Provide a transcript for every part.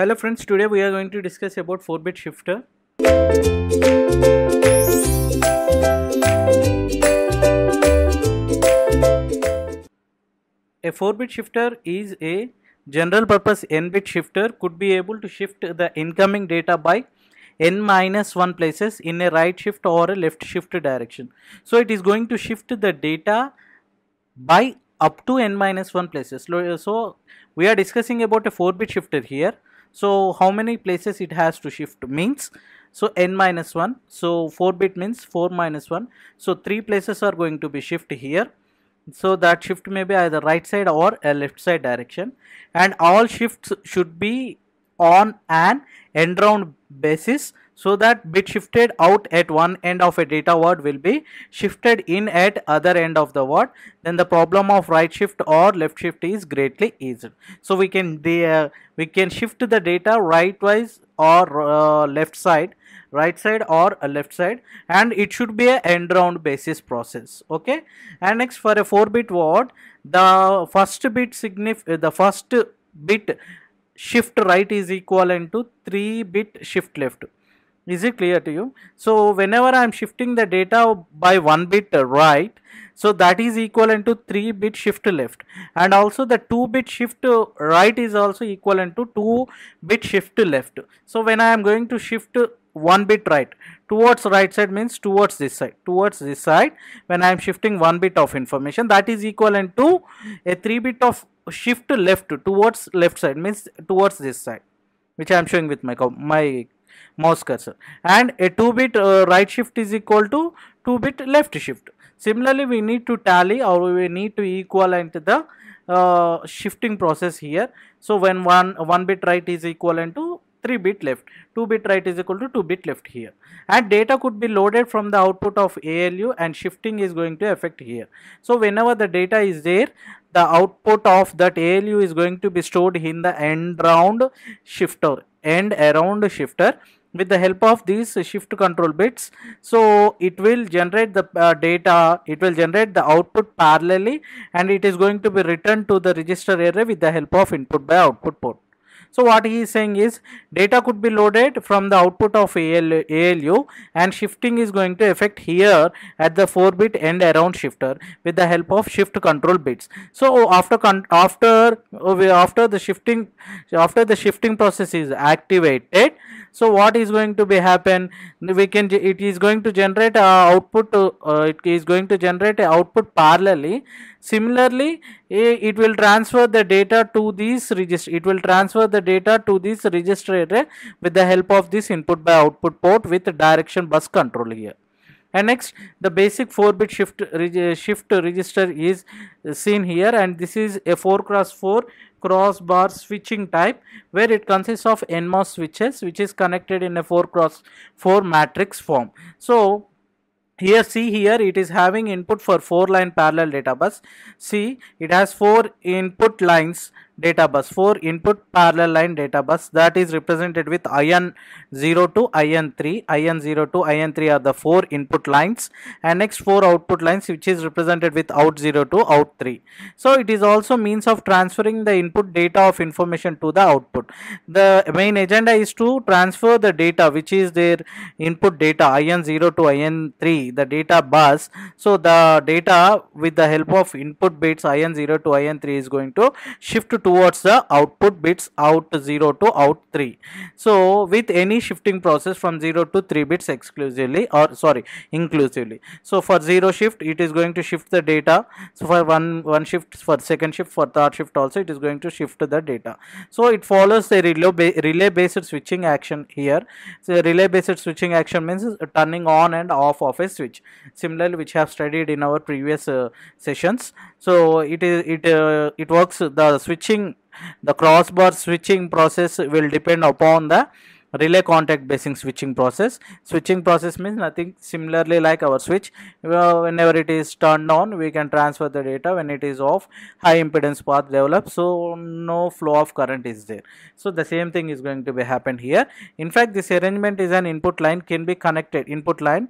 Hello friends, today we are going to discuss about 4-bit shifter. A 4-bit shifter is a general purpose n-bit shifter could be able to shift the incoming data by n minus 1 places in a right shift or a left shift direction. So it is going to shift the data by up to n minus 1 places. So we are discussing about a 4-bit shifter here so how many places it has to shift means so n minus 1 so 4 bit means 4 minus 1 so 3 places are going to be shift here so that shift may be either right side or a left side direction and all shifts should be on an end round basis so that bit shifted out at one end of a data word will be shifted in at other end of the word then the problem of right shift or left shift is greatly eased so we can uh, we can shift the data rightwise or uh, left side right side or left side and it should be a end round basis process okay and next for a 4 bit word the first bit signif uh, the first bit shift right is equivalent to 3 bit shift left is it clear to you? So, whenever I am shifting the data by 1 bit uh, right, so that is equivalent to 3 bit shift left and also the 2 bit shift uh, right is also equivalent to 2 bit shift left. So, when I am going to shift uh, 1 bit right, towards right side means towards this side, towards this side when I am shifting 1 bit of information that is equivalent to a 3 bit of shift left towards left side means towards this side which I am showing with my, my mouse cursor and a 2 bit uh, right shift is equal to 2 bit left shift similarly we need to tally or we need to equivalent the uh, shifting process here so when one one bit right is equivalent to 3 bit left 2 bit right is equal to 2 bit left here and data could be loaded from the output of ALU and shifting is going to affect here so whenever the data is there the output of that ALU is going to be stored in the end round shifter and around shifter with the help of these shift control bits so it will generate the uh, data it will generate the output parallelly and it is going to be returned to the register array with the help of input by output port so what he is saying is data could be loaded from the output of ALU and shifting is going to affect here at the 4 bit end around shifter with the help of shift control bits. So after after uh, after the shifting after the shifting process is activated so what is going to be happen we can it is going to generate a output uh, it is going to generate a output parallelly similarly it will transfer the data to this register it will transfer the data to this register array with the help of this input by output port with direction bus control here and next the basic 4 bit shift reg shift register is seen here and this is a 4 cross 4 crossbar switching type where it consists of NMOS switches which is connected in a 4 cross 4 matrix form. So here see here it is having input for 4 line parallel data bus. See it has 4 input lines data bus 4 input parallel line data bus that is represented with IN0 to IN3 IN0 to IN3 are the four input lines and next four output lines which is represented with out0 to out3 so it is also means of transferring the input data of information to the output the main agenda is to transfer the data which is their input data IN0 to IN3 the data bus so the data with the help of input bits IN0 to IN3 is going to shift to towards the output bits out 0 to out 3 so with any shifting process from 0 to 3 bits exclusively or sorry inclusively so for 0 shift it is going to shift the data so for one one shift for second shift for third shift also it is going to shift the data so it follows a relay, relay based switching action here so relay based switching action means turning on and off of a switch similarly which have studied in our previous uh, sessions so it is it uh, it works the switching the crossbar switching process will depend upon the relay contact basing switching process switching process means nothing similarly like our switch whenever it is turned on we can transfer the data when it is off high impedance path develops so no flow of current is there so the same thing is going to be happened here in fact this arrangement is an input line can be connected input line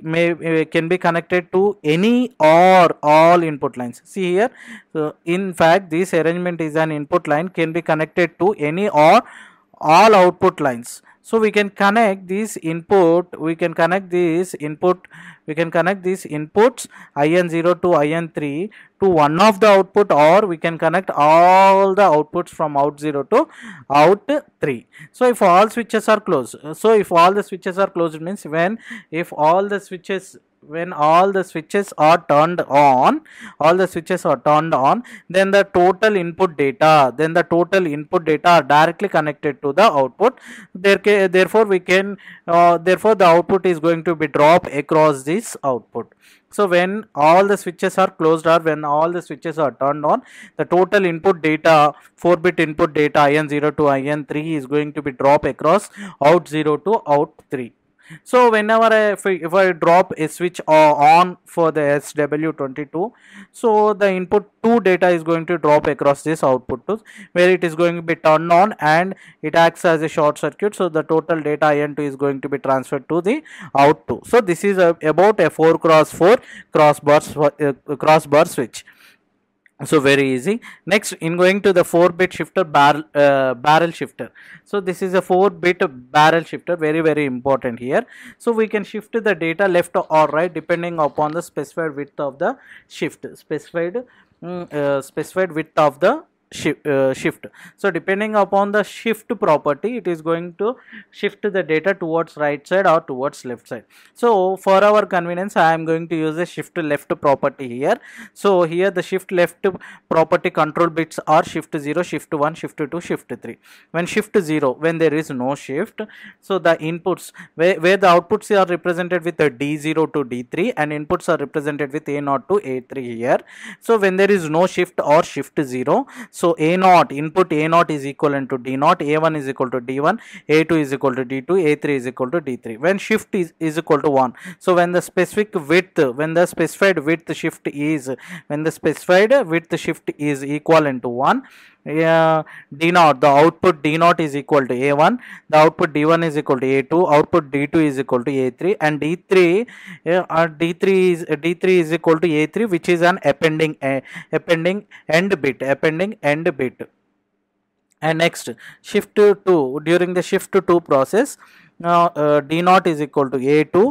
may can be connected to any or all input lines see here so in fact this arrangement is an input line can be connected to any or all output lines so we can connect this input we can connect this input we can connect these inputs in0 to in3 to one of the output or we can connect all the outputs from out0 to out3 so if all switches are closed so if all the switches are closed means when if all the switches when all the switches are turned on all the switches are turned on then the total input data then the total input data are directly connected to the output there therefore we can uh, therefore the output is going to be drop across this output so when all the switches are closed or when all the switches are turned on, the total input data, 4-bit input data IN0 to IN3 is going to be drop across out0 to out3 so whenever I, if, I, if I drop a switch uh, on for the SW22 so the input 2 data is going to drop across this output to where it is going to be turned on and it acts as a short circuit so the total data into 2 is going to be transferred to the out 2. So this is a, about a 4 cross 4 crossbar, uh, crossbar switch so very easy next in going to the 4 bit shifter bar, uh, barrel shifter so this is a 4 bit barrel shifter very very important here so we can shift the data left or right depending upon the specified width of the shift specified mm, uh, specified width of the shift, uh, shift so depending upon the shift property it is going to shift the data towards right side or towards left side so for our convenience i am going to use a shift left property here so here the shift left property control bits are shift 0 shift 1 shift 2 shift 3 when shift 0 when there is no shift so the inputs where, where the outputs are represented with a d0 to d3 and inputs are represented with a0 to a3 here so when there is no shift or shift 0 so A naught input A naught is equivalent to D naught, A1 is equal to D1, A2 is equal to D2, A3 is equal to D3. When shift is, is equal to 1. So when the specific width, when the specified width shift is, when the specified width shift is equivalent to 1, yeah, d naught the output d naught is equal to a1 the output d1 is equal to a2 output d2 is equal to a3 and d3 uh, d3 is d3 is equal to a3 which is an appending uh, appending end bit appending end bit and next shift to 2 during the shift to 2 process now uh, d naught is equal to a2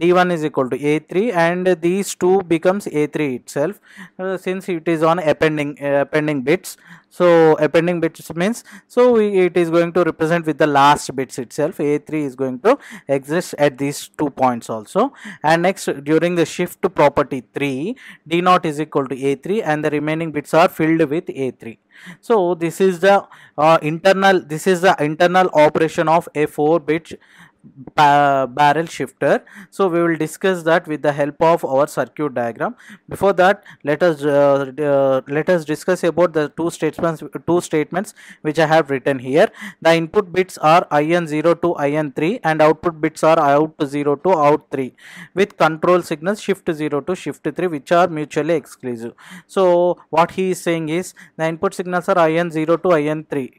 d1 is equal to a3 and these two becomes a3 itself uh, since it is on appending uh, appending bits so appending bits means so we, it is going to represent with the last bits itself a3 is going to exist at these two points also and next during the shift to property 3 d D0 is equal to a3 and the remaining bits are filled with a3 so this is the uh, internal this is the internal operation of a 4 bit barrel shifter so we will discuss that with the help of our circuit diagram before that let us uh, uh, let us discuss about the two statements two statements which i have written here the input bits are in0 to in3 and output bits are out0 to out3 with control signals shift0 to shift3 which are mutually exclusive so what he is saying is the input signals are in0 to in3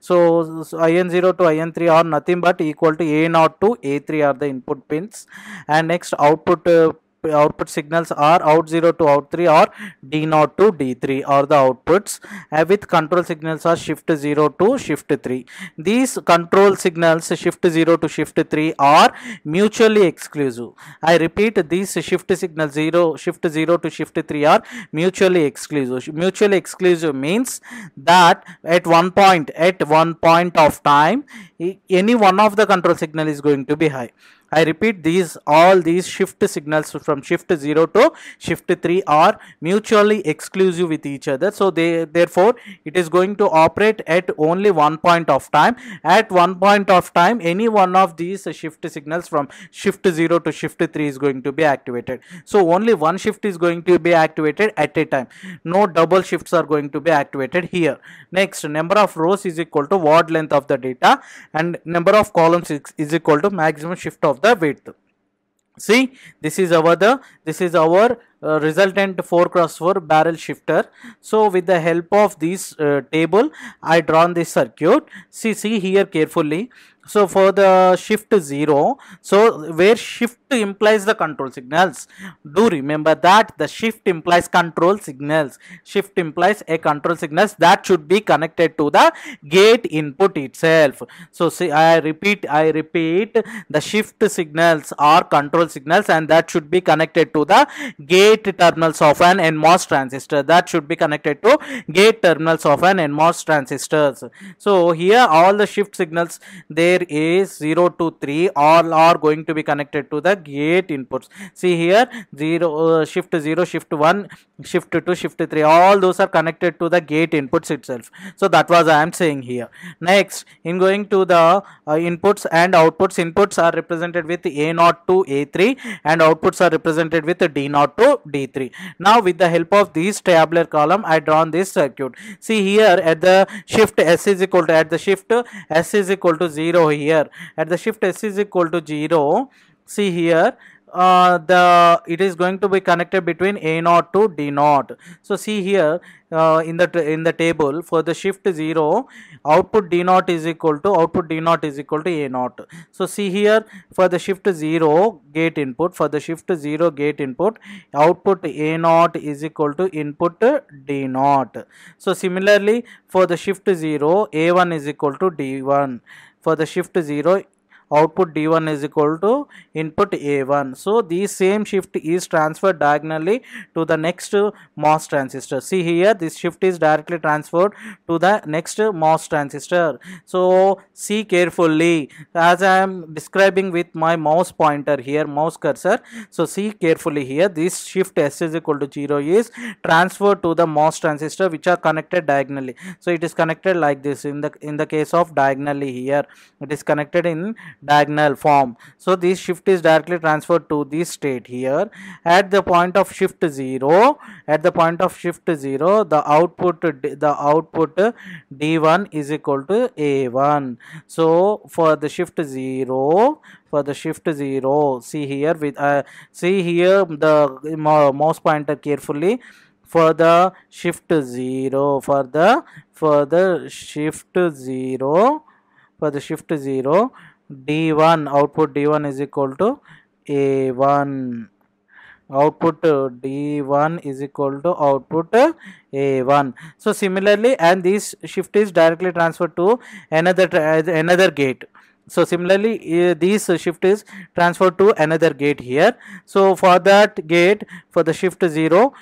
so, so IN0 to IN3 are nothing but equal to A0 to A3 are the input pins and next output uh, output signals are out0 to out3 or d0 to d3 are the outputs uh, with control signals are shift 0 to shift 3 these control signals shift 0 to shift 3 are mutually exclusive i repeat these shift signal 0 shift 0 to shift 3 are mutually exclusive mutually exclusive means that at one point at one point of time any one of the control signal is going to be high I repeat these all these shift signals from shift 0 to shift 3 are mutually exclusive with each other. So they therefore it is going to operate at only one point of time. At one point of time any one of these shift signals from shift 0 to shift 3 is going to be activated. So only one shift is going to be activated at a time. No double shifts are going to be activated here. Next number of rows is equal to word length of the data and number of columns is, equal to maximum shift of the width see this is our the this is our uh, resultant 4 cross 4 barrel shifter. So with the help of this uh, table I drawn this circuit. See, see here carefully. So for the shift 0, so where shift implies the control signals, do remember that the shift implies control signals. Shift implies a control signals that should be connected to the gate input itself. So see, I repeat, I repeat, the shift signals are control signals and that should be connected to the gate gate terminals of an NMOS transistor that should be connected to gate terminals of an NMOS transistors. So here all the shift signals there is 0 to 3 all are going to be connected to the gate inputs. See here 0 uh, shift 0 shift 1 shift 2 shift 3 all those are connected to the gate inputs itself. So that was I am saying here. Next in going to the uh, inputs and outputs inputs are represented with A0 to A3 and outputs are represented with D0 to D3. Now with the help of this tabular column, I drawn this circuit. See here at the shift S is equal to, at the shift S is equal to 0 here. At the shift S is equal to 0, see here uh, the it is going to be connected between a naught to d naught so see here uh, in the in the table for the shift 0 output d naught is equal to output d naught is equal to a naught so see here for the shift 0 gate input for the shift 0 gate input output a naught is equal to input d naught so similarly for the shift 0 a1 is equal to d1 for the shift 0 output D1 is equal to input A1. So the same shift is transferred diagonally to the next MOS transistor. See here this shift is directly transferred to the next MOS transistor. So see carefully as I am describing with my mouse pointer here mouse cursor. So see carefully here this shift S is equal to 0 is transferred to the MOS transistor which are connected diagonally. So it is connected like this in the in the case of diagonally here it is connected in diagonal form. So this shift is directly transferred to this state here. At the point of shift 0, at the point of shift 0, the output the output D1 is equal to A1. So for the shift 0, for the shift 0, see here with uh, see here the mouse pointer carefully for the shift 0 for the for the shift 0 for the shift 0 d1 output d1 is equal to a1 output d1 is equal to output a1 so similarly and this shift is directly transferred to another another gate so similarly uh, this shift is transferred to another gate here so for that gate for the shift 0 uh,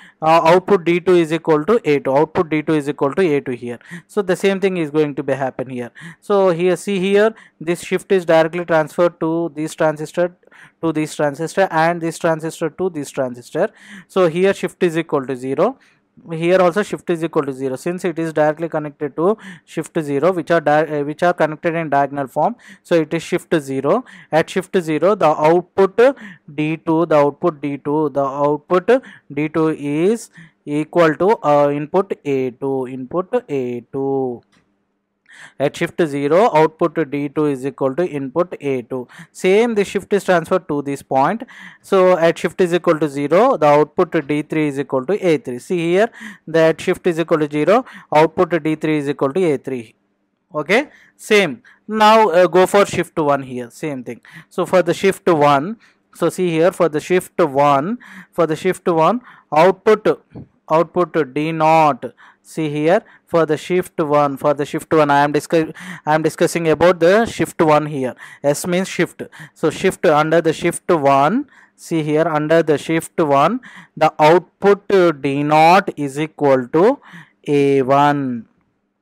output d2 is equal to a2 output d2 is equal to a2 here so the same thing is going to be happen here so here see here this shift is directly transferred to this transistor to this transistor and this transistor to this transistor so here shift is equal to 0 here also shift is equal to 0 since it is directly connected to shift 0 which are eh, which are connected in diagonal form so it is shift 0 at shift 0 the output d2 the output d2 the output d2 is equal to uh, input a2 input a2 at shift 0 output D2 is equal to input A2 same the shift is transferred to this point so at shift is equal to 0 the output D3 is equal to A3 see here that shift is equal to 0 output D3 is equal to A3 okay same now uh, go for shift 1 here same thing so for the shift 1 so see here for the shift 1 for the shift 1 output output d naught see here for the shift 1 for the shift 1 i am discuss i am discussing about the shift 1 here s means shift so shift under the shift 1 see here under the shift 1 the output d naught is equal to a1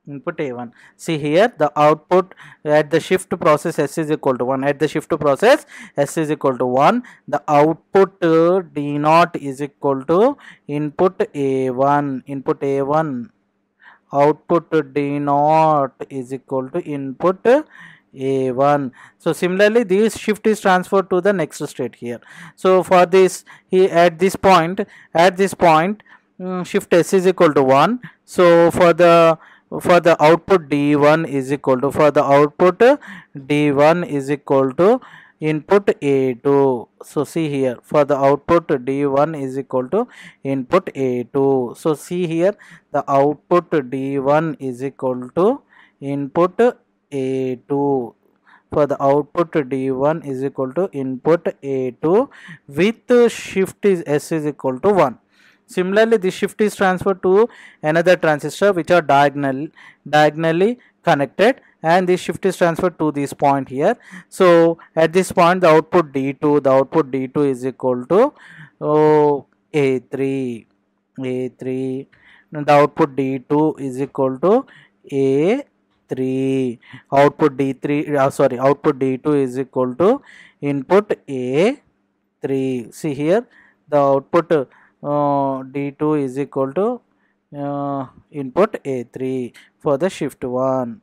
input a1 see here the output at the shift process s is equal to 1 at the shift process s is equal to 1 the output uh, d 0 is equal to input a1 input a1 output d 0 is equal to input a1 so similarly this shift is transferred to the next state here so for this he at this point at this point um, shift s is equal to 1 so for the for the output d1 is equal to for the output d1 is equal to input a2 so see here for the output d1 is equal to input a2 so see here the output d1 is equal to input a2 for the output d1 is equal to input a2 with shift is s is equal to 1 Similarly, this shift is transferred to another transistor which are diagonal, diagonally connected and this shift is transferred to this point here. So, at this point the output D2, the output D2 is equal to oh, A3, A3 and the output D2 is equal to A3, output D3, uh, sorry, output D2 is equal to input A3. See here the output uh, D2 is equal to uh, input A3 for the shift 1.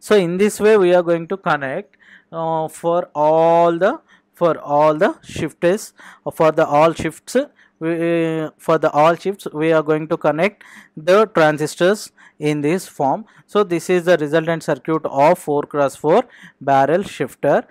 So in this way we are going to connect uh, for all the for all the shifts for the all shifts we, for the all shifts we are going to connect the transistors in this form. So this is the resultant circuit of 4 cross 4 barrel shifter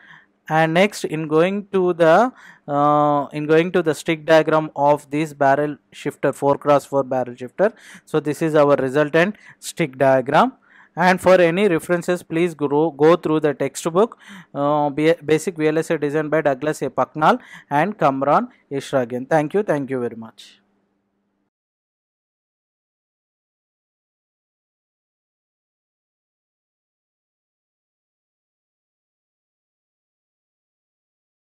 and next in going to the uh, in going to the stick diagram of this barrel shifter 4 cross 4 barrel shifter so this is our resultant stick diagram and for any references please go, go through the textbook uh, basic VLSA design by Douglas A. Paknal and Kamran Ishragian. Thank you. Thank you very much.